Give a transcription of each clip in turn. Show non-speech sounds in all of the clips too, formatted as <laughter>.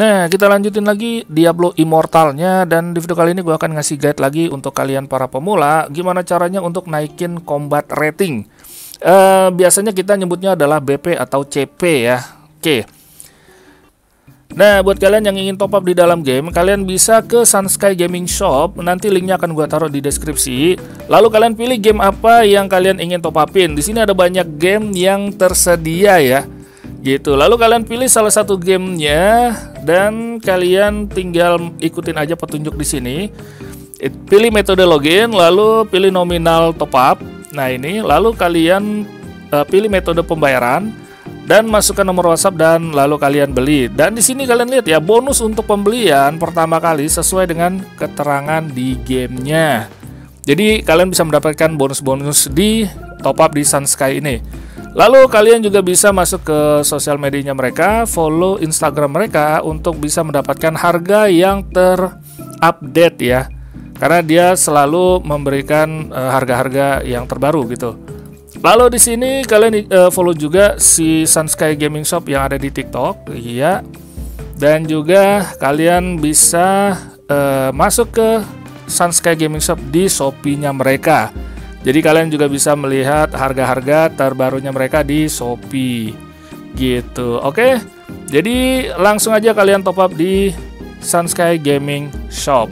Nah, kita lanjutin lagi Diablo Immortalnya dan di video kali ini gue akan ngasih guide lagi untuk kalian para pemula gimana caranya untuk naikin combat rating. Uh, biasanya kita nyebutnya adalah BP atau CP ya. Oke. Nah, buat kalian yang ingin top up di dalam game, kalian bisa ke Sunsky Gaming Shop. Nanti linknya akan gue taruh di deskripsi. Lalu kalian pilih game apa yang kalian ingin top upin. Di sini ada banyak game yang tersedia ya gitu lalu kalian pilih salah satu gamenya dan kalian tinggal ikutin aja petunjuk di sini pilih metode login lalu pilih nominal top up nah ini lalu kalian uh, pilih metode pembayaran dan masukkan nomor WhatsApp dan lalu kalian beli. Dan di sini kalian lihat ya bonus untuk pembelian pertama kali sesuai dengan keterangan di gamenya. Jadi kalian bisa mendapatkan bonus-bonus di top up di Sun Sky ini. Lalu kalian juga bisa masuk ke sosial medianya mereka, follow Instagram mereka untuk bisa mendapatkan harga yang terupdate ya. Karena dia selalu memberikan eh, harga-harga uh, yang terbaru gitu. Lalu di sini kalian uh, follow juga si Sun Sky Gaming Shop yang ada di TikTok, iya. Dan juga kalian bisa uh, masuk ke Sun Sky Gaming Shop di Shopee-nya mereka. Jadi kalian juga bisa melihat harga-harga terbarunya mereka di Shopee gitu. Oke. Jadi langsung aja kalian top up di Sunsky Gaming Shop.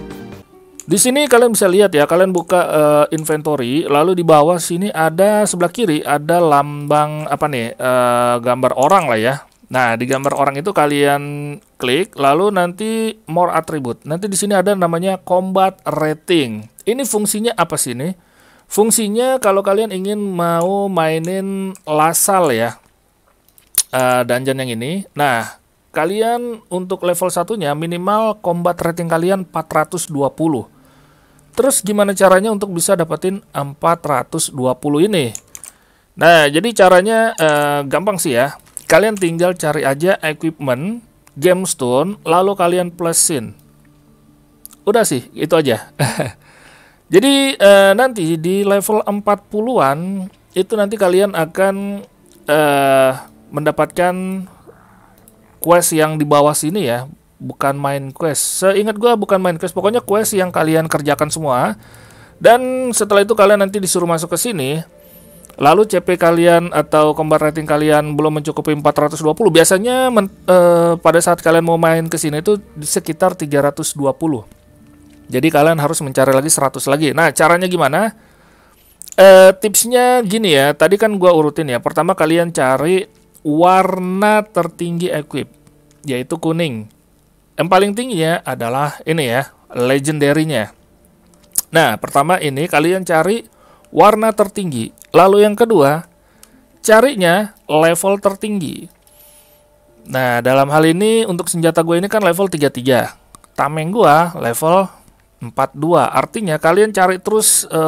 Di sini kalian bisa lihat ya, kalian buka uh, inventory, lalu di bawah sini ada sebelah kiri ada lambang apa nih? Uh, gambar orang lah ya. Nah, di gambar orang itu kalian klik, lalu nanti more attribute. Nanti di sini ada namanya combat rating. Ini fungsinya apa sih nih? Fungsinya kalau kalian ingin mau mainin lasal ya uh, dungeon yang ini. Nah, kalian untuk level satunya minimal combat rating kalian 420. Terus gimana caranya untuk bisa dapetin 420 ini? Nah, jadi caranya uh, gampang sih ya. Kalian tinggal cari aja equipment, gemstone, lalu kalian plusin. Udah sih, itu aja. <laughs> Jadi eh, nanti di level 40-an itu nanti kalian akan eh, mendapatkan quest yang di bawah sini ya, bukan main quest. Seingat gua bukan main quest, pokoknya quest yang kalian kerjakan semua. Dan setelah itu kalian nanti disuruh masuk ke sini. Lalu CP kalian atau kembar rating kalian belum mencukupi 420. Biasanya men, eh, pada saat kalian mau main ke sini itu di sekitar 320 jadi kalian harus mencari lagi 100 lagi. Nah, caranya gimana? E, tipsnya gini ya, tadi kan gua urutin ya. Pertama kalian cari warna tertinggi equip, yaitu kuning. Yang paling tingginya adalah ini ya, legendary Nah, pertama ini kalian cari warna tertinggi. Lalu yang kedua, carinya level tertinggi. Nah, dalam hal ini untuk senjata gue ini kan level 33. Tameng gue level 42. Artinya kalian cari terus e,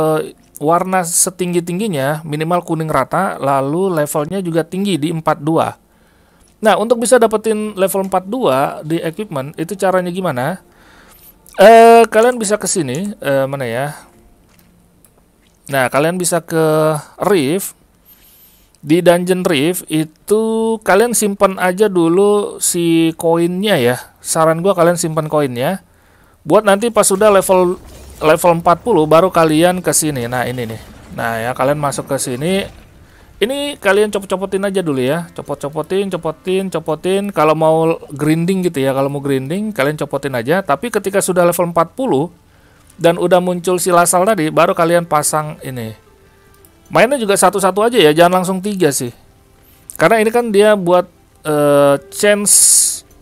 warna setinggi-tingginya, minimal kuning rata, lalu levelnya juga tinggi di 42. Nah, untuk bisa dapetin level 42 di equipment, itu caranya gimana? E, kalian bisa ke sini, e, mana ya? Nah, kalian bisa ke Rift. Di Dungeon reef itu kalian simpan aja dulu si koinnya ya. Saran gua kalian simpan koinnya buat nanti pas sudah level level 40 baru kalian ke sini. Nah, ini nih. Nah, ya kalian masuk ke sini. Ini kalian copot-copotin aja dulu ya. Copot-copotin, copotin, copotin. Kalau mau grinding gitu ya, kalau mau grinding kalian copotin aja. Tapi ketika sudah level 40 dan udah muncul si lasal tadi, baru kalian pasang ini. Mainnya juga satu-satu aja ya, jangan langsung tiga sih. Karena ini kan dia buat uh, chance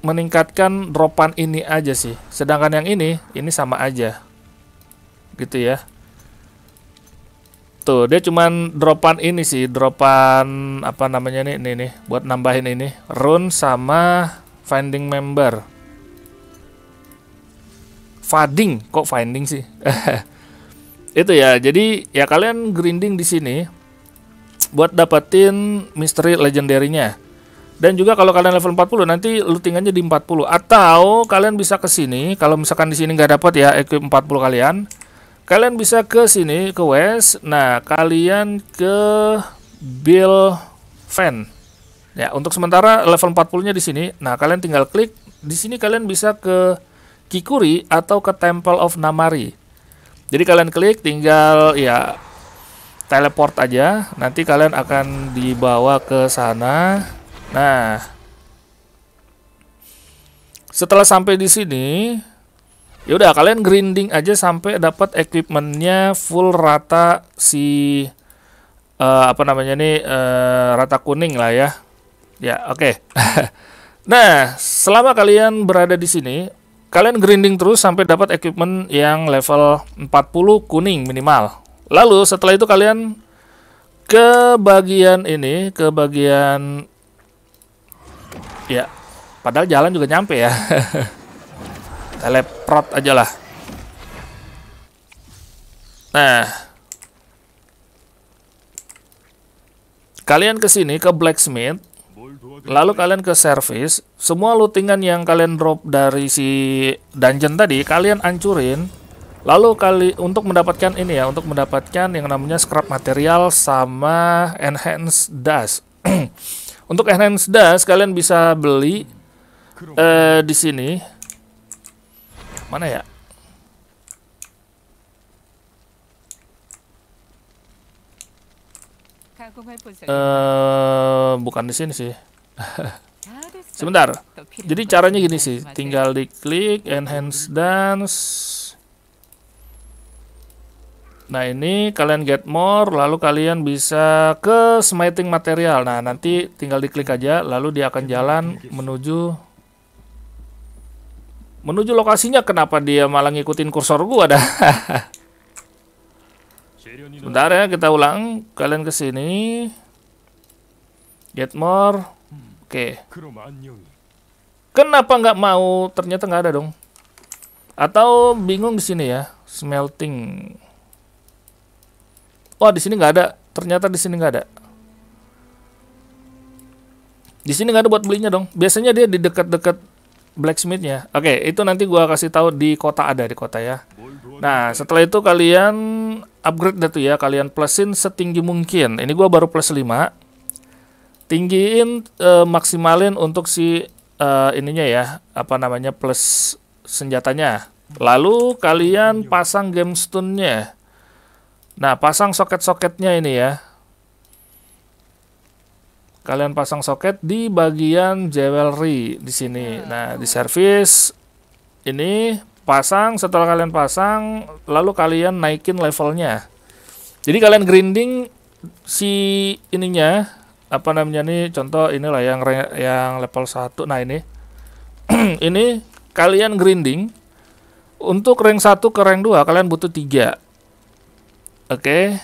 meningkatkan dropan ini aja sih. Sedangkan yang ini, ini sama aja. Gitu ya. Tuh, dia cuman dropan ini sih, dropan apa namanya nih, ini nih, buat nambahin ini. Rune sama finding member. Fading, kok finding sih? <laughs> Itu ya. Jadi ya kalian grinding di sini buat dapetin misteri legendarinya dan juga kalau kalian level 40 nanti lootingannya di 40 atau kalian bisa ke sini kalau misalkan di sini nggak dapat ya equip 40 kalian. Kalian bisa ke sini ke west. Nah, kalian ke Bill Fan. Ya, untuk sementara level 40-nya di sini. Nah, kalian tinggal klik di sini kalian bisa ke Kikuri atau ke Temple of Namari. Jadi kalian klik tinggal ya teleport aja, nanti kalian akan dibawa ke sana. Nah, setelah sampai di sini, yaudah kalian grinding aja sampai dapat equipmentnya full rata si uh, apa namanya nih uh, rata kuning lah ya. Ya oke. Okay. <laughs> nah, selama kalian berada di sini, kalian grinding terus sampai dapat equipment yang level 40 kuning minimal. Lalu setelah itu kalian ke bagian ini, ke bagian Ya, padahal jalan juga nyampe ya. <laughs> Teleport aja lah. Nah. Kalian ke sini ke blacksmith, lalu kalian ke service, semua lootingan yang kalian drop dari si dungeon tadi kalian ancurin. Lalu kali untuk mendapatkan ini ya, untuk mendapatkan yang namanya scrap material sama enhance dust. <clears throat> Untuk enhance Dash kalian bisa beli uh, di sini. Mana ya? Uh, bukan di sini sih. <laughs> Sebentar. Jadi caranya gini sih, tinggal diklik enhance dance Nah ini kalian get more lalu kalian bisa ke smiting material. Nah nanti tinggal diklik aja lalu dia akan jalan menuju menuju lokasinya. Kenapa dia malah ngikutin kursor gua dah? <laughs> Bentar ya kita ulang kalian ke sini. Get more. Oke. Okay. Kenapa nggak mau? Ternyata nggak ada dong. Atau bingung di sini ya. Smelting. Wah, oh, di sini nggak ada. Ternyata di sini nggak ada. Di sini nggak ada buat belinya dong. Biasanya dia di dekat-dekat blacksmithnya. Oke, itu nanti gua kasih tahu di kota ada di kota ya. Nah, setelah itu kalian upgrade tuh ya. Kalian plusin setinggi mungkin. Ini gua baru plus 5 tinggiin uh, maksimalin untuk si uh, ininya ya apa namanya plus senjatanya lalu kalian pasang gemstone-nya Nah, pasang soket-soketnya ini ya. Kalian pasang soket di bagian jewelry di sini. Hmm. Nah, di service ini pasang setelah kalian pasang lalu kalian naikin levelnya. Jadi kalian grinding si ininya apa namanya nih contoh inilah yang yang level 1. Nah, ini. <clears throat> ini kalian grinding untuk rank 1 ke rank 2 kalian butuh 3 Oke.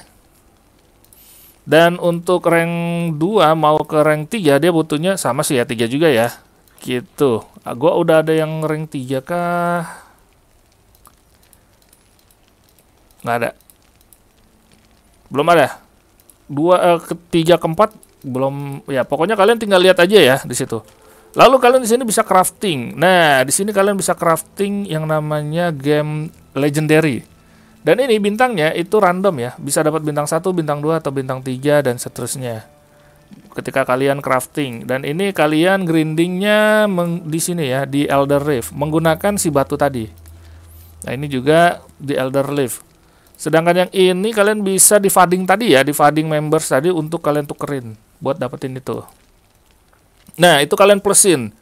Dan untuk rank 2 mau ke rank 3 dia butuhnya sama sih ya 3 juga ya. Gitu. Ah, gua udah ada yang rank 3 kah? Nggak ada. Belum ada. 2 eh, ke 3 ke 4 belum ya pokoknya kalian tinggal lihat aja ya di situ. Lalu kalian di sini bisa crafting. Nah, di sini kalian bisa crafting yang namanya game legendary. Dan ini bintangnya itu random ya, bisa dapat bintang 1, bintang 2 atau bintang 3 dan seterusnya. Ketika kalian crafting dan ini kalian grindingnya di sini ya di Elder Rift menggunakan si batu tadi. Nah, ini juga di Elder Rift. Sedangkan yang ini kalian bisa di fading tadi ya, di fading members tadi untuk kalian tukerin buat dapetin itu. Nah, itu kalian plusin.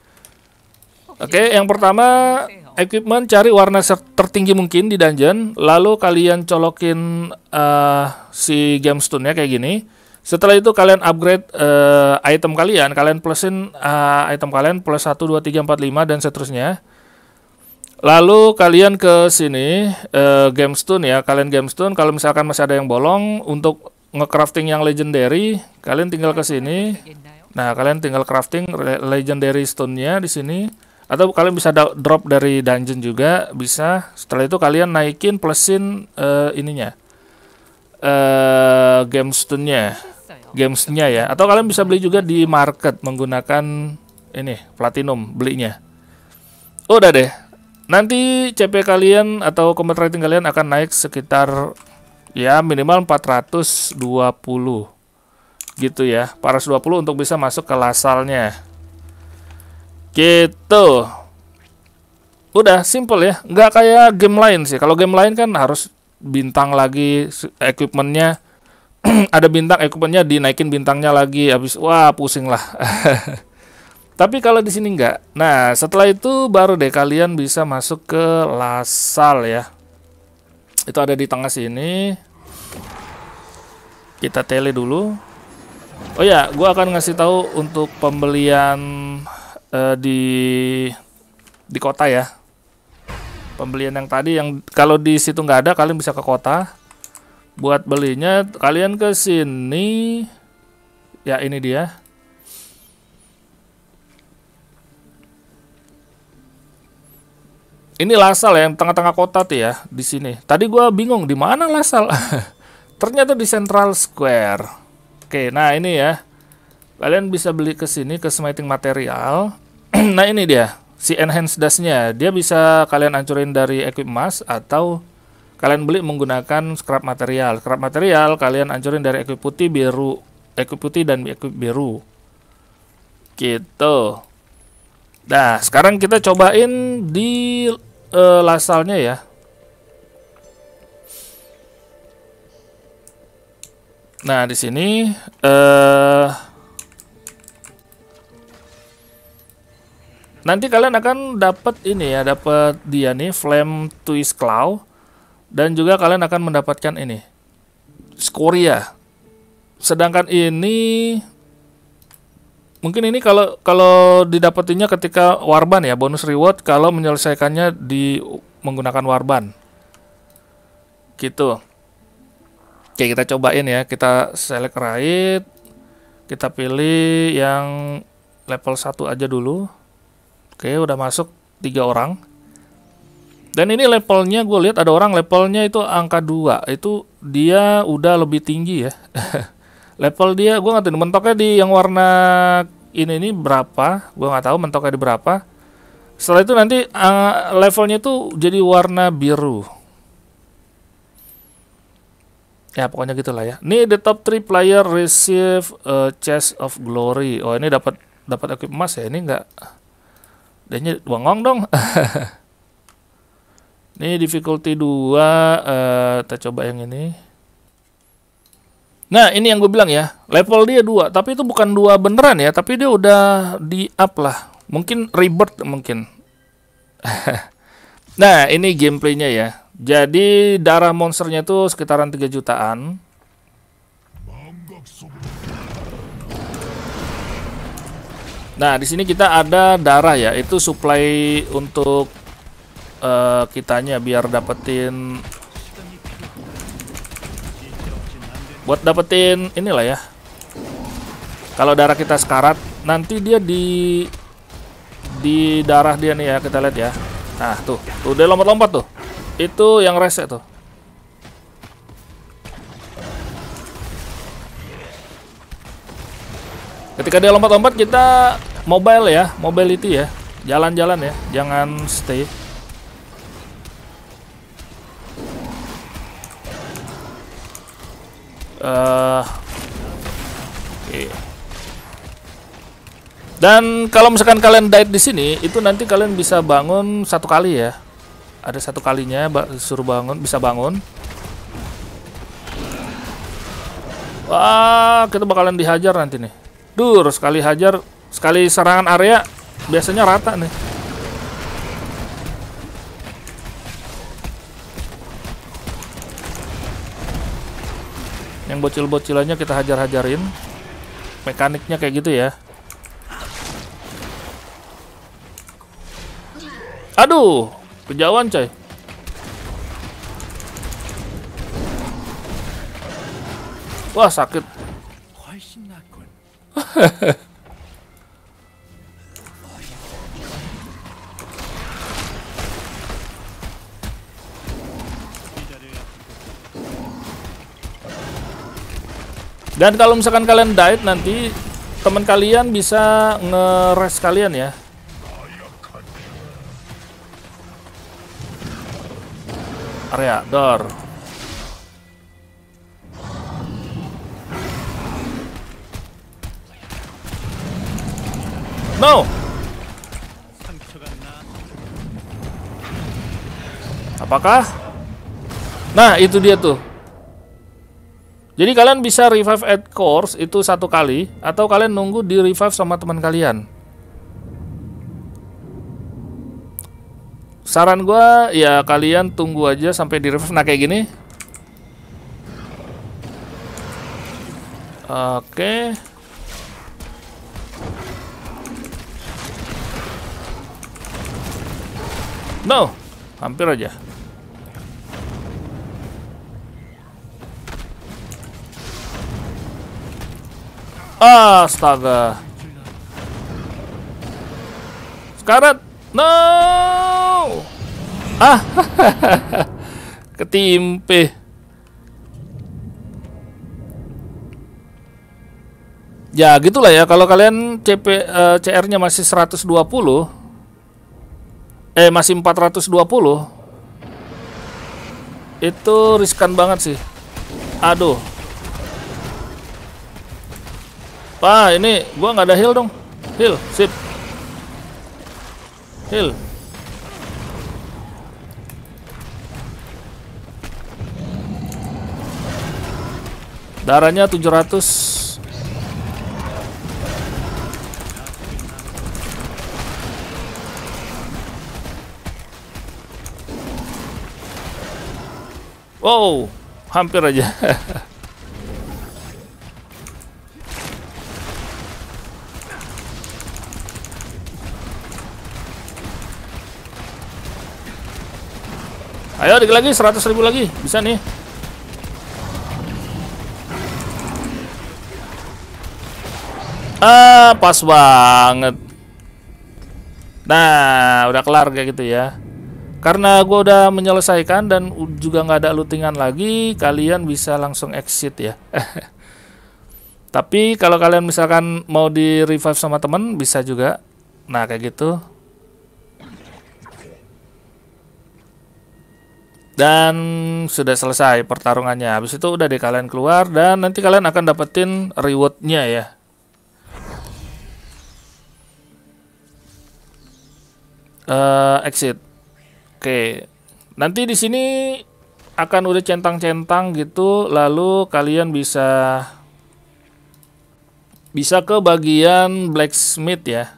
Oke, okay, yang pertama equipment cari warna tertinggi mungkin di dungeon, lalu kalian colokin uh, si gemstone-nya kayak gini. Setelah itu kalian upgrade uh, item kalian, kalian plusin uh, item kalian plus 1 2 3 4 5 dan seterusnya. Lalu kalian ke sini uh, gemstone ya, kalian gemstone kalau misalkan masih ada yang bolong untuk ngecrafting yang legendary, kalian tinggal ke sini. Nah, kalian tinggal crafting legendary stone-nya di sini atau kalian bisa drop dari dungeon juga bisa setelah itu kalian naikin plusin uh, eh, ininya uh, eh, gamestone-nya gamesnya ya atau kalian bisa beli juga di market menggunakan ini platinum belinya oh udah deh nanti CP kalian atau combat rating kalian akan naik sekitar ya minimal 420 gitu ya paras 20 untuk bisa masuk ke lasalnya Gitu. Udah simple ya, nggak kayak game lain sih. Kalau game lain kan harus bintang lagi equipmentnya <clears throat> ada bintang equipmentnya dinaikin bintangnya lagi habis wah pusing lah <laughs> tapi kalau di sini nggak nah setelah itu baru deh kalian bisa masuk ke lasal ya itu ada di tengah sini kita tele dulu oh ya gua akan ngasih tahu untuk pembelian uh, di di kota ya. Pembelian yang tadi yang kalau di situ nggak ada kalian bisa ke kota. Buat belinya kalian ke sini. Ya ini dia. Ini Lasal ya, yang tengah-tengah kota tuh ya di sini. Tadi gue bingung di mana Lasal. <laughs> Ternyata di Central Square. Oke, nah ini ya. Kalian bisa beli ke sini ke smiting material. <clears throat> nah ini dia si enhance dustnya. Dia bisa kalian hancurin dari equip emas atau kalian beli menggunakan scrap material. Scrap material kalian hancurin dari equip putih biru, equip putih dan equip biru. Gitu. Nah sekarang kita cobain di uh, lasalnya ya. Nah, di sini uh, Nanti kalian akan dapat ini ya, dapat dia nih Flame Twist Claw dan juga kalian akan mendapatkan ini Scoria. Sedangkan ini mungkin ini kalau kalau didapatinya ketika warban ya, bonus reward kalau menyelesaikannya di menggunakan warban. Gitu. Oke, kita cobain ya. Kita select raid. Kita pilih yang level 1 aja dulu. Oke, udah masuk tiga orang. Dan ini levelnya gue lihat ada orang levelnya itu angka 2 Itu dia udah lebih tinggi ya <laughs> Level dia gue nggak tahu mentoknya di yang warna ini ini berapa Gue nggak tahu mentoknya di berapa Setelah itu nanti uh, levelnya itu jadi warna biru Ya pokoknya gitulah ya Ini the top 3 player receive a eh, chest of glory Oh ini dapat dapat equip emas ya ini nggak dehnya bengong dong. <laughs> ini difficulty 2 uh, eh, kita coba yang ini. Nah, ini yang gue bilang ya. Level dia 2, tapi itu bukan 2 beneran ya, tapi dia udah di up lah. Mungkin rebirth mungkin. <laughs> nah, ini gameplaynya ya. Jadi darah monsternya tuh sekitaran 3 jutaan. Nah, di sini kita ada darah ya, itu supply untuk uh, kitanya biar dapetin buat dapetin inilah ya. Kalau darah kita sekarat, nanti dia di di darah dia nih ya, kita lihat ya. Nah, tuh. Tuh dia lompat-lompat tuh. Itu yang rese tuh. Ketika dia lompat-lompat kita mobile ya mobility ya jalan-jalan ya jangan stay uh, eh, okay. dan kalau misalkan kalian died di sini itu nanti kalian bisa bangun satu kali ya ada satu kalinya suruh bangun bisa bangun wah kita bakalan dihajar nanti nih dur sekali hajar Sekali serangan area biasanya rata nih. Yang bocil-bocilannya kita hajar-hajarin. Mekaniknya kayak gitu ya. Aduh, kejauhan coy. Wah, sakit. <laughs> Dan kalau misalkan kalian diet nanti teman kalian bisa ngeres kalian ya. Area door. No. Apakah? Nah, itu dia tuh. Jadi kalian bisa revive at course itu satu kali atau kalian nunggu di revive sama teman kalian. Saran gue ya kalian tunggu aja sampai di revive. Nah kayak gini. Oke. Okay. No, hampir aja. Ah, astaga. Sekarat. No. Ah. <laughs> Ketimpe. Ya, gitulah ya. Kalau kalian CP uh, eh, CR-nya masih 120 eh masih 420 itu riskan banget sih. Aduh. Wah, ini gua nggak ada heal dong. Heal, sip. Heal. Darahnya 700. Wow, hampir aja. <laughs> Ayo dikit lagi 100 ribu lagi bisa nih. Ah pas banget. Nah udah kelar kayak gitu ya. Karena gue udah menyelesaikan dan juga nggak ada lootingan lagi, kalian bisa langsung exit ya. <laughs> Tapi kalau kalian misalkan mau di revive sama temen bisa juga. Nah kayak gitu dan sudah selesai pertarungannya habis itu udah deh kalian keluar dan nanti kalian akan dapetin rewardnya ya uh, exit oke okay. nanti di sini akan udah centang-centang gitu lalu kalian bisa bisa ke bagian blacksmith ya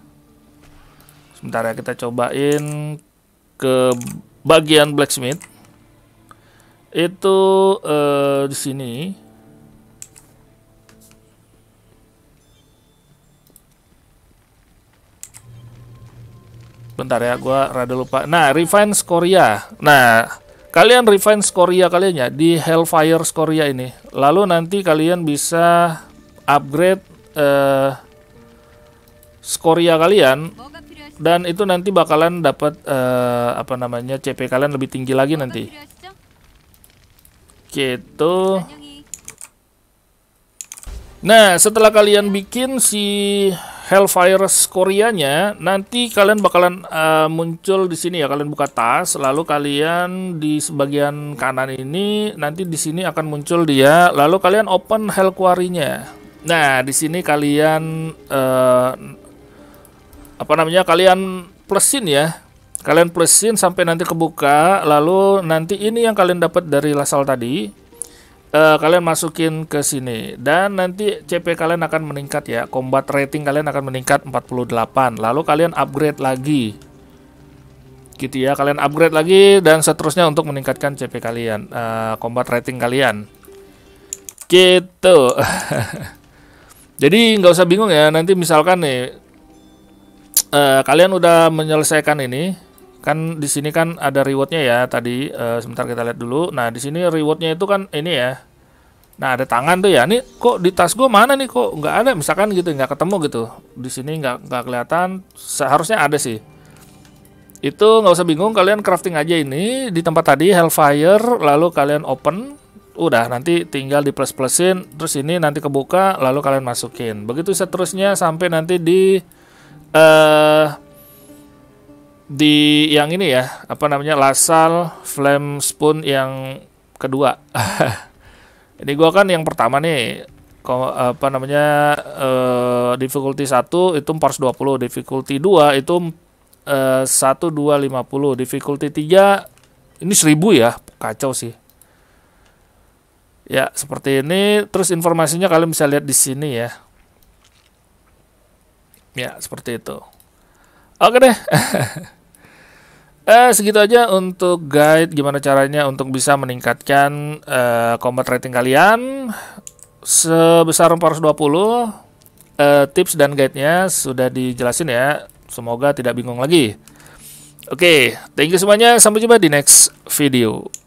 Sementara ya, kita cobain ke bagian blacksmith itu uh, di sini bentar ya gue rada lupa nah refine Korea nah kalian refine Korea kalian ya di Hellfire Korea ini lalu nanti kalian bisa upgrade uh, eh, skoria kalian dan itu nanti bakalan dapat uh, apa namanya CP kalian lebih tinggi lagi nanti gitu nah setelah kalian bikin si Hellfire Koreanya nanti kalian bakalan uh, muncul di sini ya kalian buka tas lalu kalian di sebagian kanan ini nanti di sini akan muncul dia lalu kalian open Hell Quarry-nya nah di sini kalian uh, apa namanya kalian plusin ya kalian plusin sampai nanti kebuka lalu nanti ini yang kalian dapat dari lasal tadi uh, kalian masukin ke sini dan nanti CP kalian akan meningkat ya combat rating kalian akan meningkat 48 lalu kalian upgrade lagi gitu ya kalian upgrade lagi dan seterusnya untuk meningkatkan CP kalian uh, combat rating kalian gitu <laughs> jadi nggak usah bingung ya nanti misalkan nih uh, kalian udah menyelesaikan ini kan di sini kan ada rewardnya ya tadi e, sebentar kita lihat dulu nah di sini rewardnya itu kan ini ya nah ada tangan tuh ya nih kok di tas gue mana nih kok nggak ada misalkan gitu nggak ketemu gitu di sini nggak nggak kelihatan seharusnya ada sih itu nggak usah bingung kalian crafting aja ini di tempat tadi hellfire lalu kalian open udah nanti tinggal di plus plusin terus ini nanti kebuka lalu kalian masukin begitu seterusnya sampai nanti di eh uh, di yang ini ya apa namanya Lasal Flame Spoon yang kedua <laughs> ini gua kan yang pertama nih apa namanya uh, difficulty 1 itu 420 difficulty 2 itu eh, uh, 1250 difficulty 3 ini 1000 ya kacau sih ya seperti ini terus informasinya kalian bisa lihat di sini ya ya seperti itu oke deh <laughs> Eh, segitu aja untuk guide gimana caranya untuk bisa meningkatkan eh, combat rating kalian sebesar 420. Eh, tips dan guide-nya sudah dijelasin ya. Semoga tidak bingung lagi. Oke, okay, thank you semuanya. Sampai jumpa di next video.